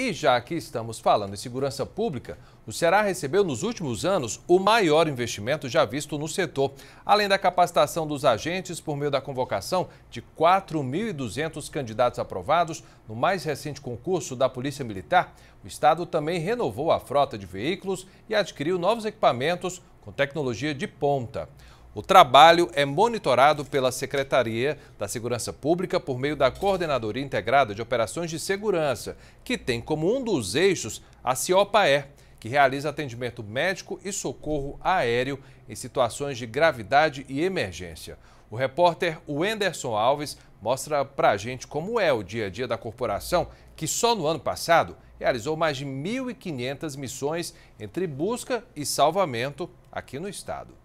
E já que estamos falando em segurança pública, o Ceará recebeu nos últimos anos o maior investimento já visto no setor, além da capacitação dos agentes por meio da convocação de 4.200 candidatos aprovados no mais recente concurso da Polícia Militar. O Estado também renovou a frota de veículos e adquiriu novos equipamentos com tecnologia de ponta. O trabalho é monitorado pela Secretaria da Segurança Pública por meio da Coordenadoria Integrada de Operações de Segurança, que tem como um dos eixos a CIOPAER, que realiza atendimento médico e socorro aéreo em situações de gravidade e emergência. O repórter Wenderson Alves mostra para a gente como é o dia a dia da corporação, que só no ano passado realizou mais de 1.500 missões entre busca e salvamento aqui no estado.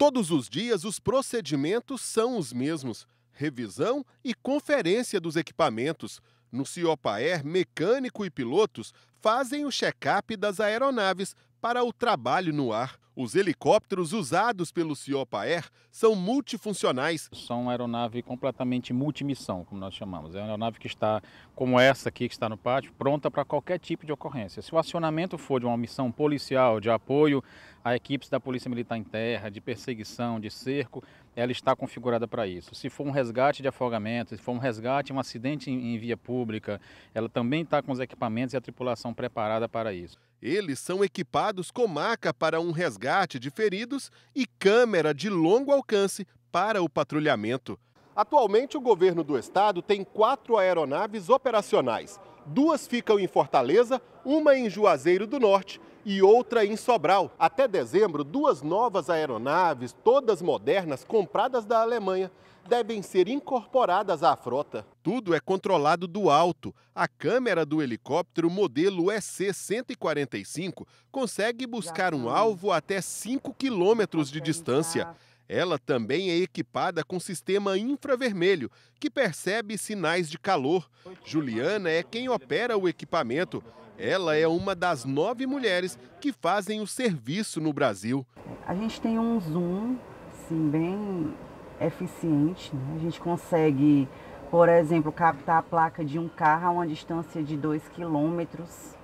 Todos os dias, os procedimentos são os mesmos: revisão e conferência dos equipamentos. No Ciopaer, mecânico e pilotos fazem o check-up das aeronaves para o trabalho no ar. Os helicópteros usados pelo Ciopaer Air são multifuncionais. São uma aeronave completamente multimissão, como nós chamamos. É uma aeronave que está, como essa aqui que está no pátio, pronta para qualquer tipo de ocorrência. Se o acionamento for de uma missão policial, de apoio a equipes da Polícia Militar em terra, de perseguição, de cerco, ela está configurada para isso. Se for um resgate de afogamento, se for um resgate, um acidente em, em via pública, ela também está com os equipamentos e a tripulação preparada para isso. Eles são equipados com maca para um resgate de feridos e câmera de longo alcance para o patrulhamento. Atualmente, o governo do estado tem quatro aeronaves operacionais. Duas ficam em Fortaleza, uma em Juazeiro do Norte e outra em Sobral. Até dezembro, duas novas aeronaves, todas modernas, compradas da Alemanha, devem ser incorporadas à frota. Tudo é controlado do alto. A câmera do helicóptero modelo EC-145 consegue buscar um alvo até 5 quilômetros de distância. Ela também é equipada com sistema infravermelho, que percebe sinais de calor. Juliana é quem opera o equipamento. Ela é uma das nove mulheres que fazem o serviço no Brasil. A gente tem um zoom assim, bem eficiente. Né? A gente consegue, por exemplo, captar a placa de um carro a uma distância de 2 quilômetros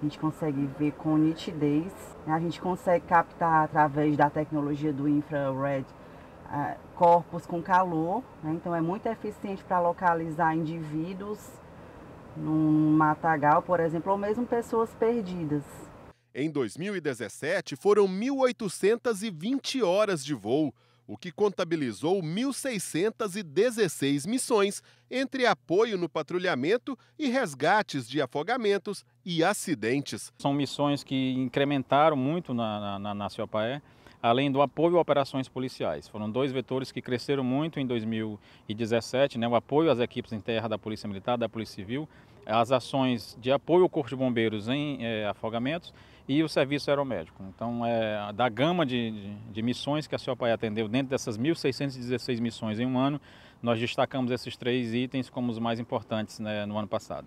a gente consegue ver com nitidez, a gente consegue captar através da tecnologia do infrared uh, corpos com calor, né? então é muito eficiente para localizar indivíduos num matagal, por exemplo, ou mesmo pessoas perdidas. Em 2017, foram 1.820 horas de voo, o que contabilizou 1.616 missões entre apoio no patrulhamento e resgates de afogamentos e acidentes. São missões que incrementaram muito na, na, na, na além do apoio a operações policiais. Foram dois vetores que cresceram muito em 2017, né, o apoio às equipes em terra da Polícia Militar, da Polícia Civil, as ações de apoio ao Corpo de Bombeiros em é, afogamentos e o serviço aeromédico. Então, é, da gama de, de, de missões que a SEOPAI atendeu dentro dessas 1.616 missões em um ano, nós destacamos esses três itens como os mais importantes né, no ano passado.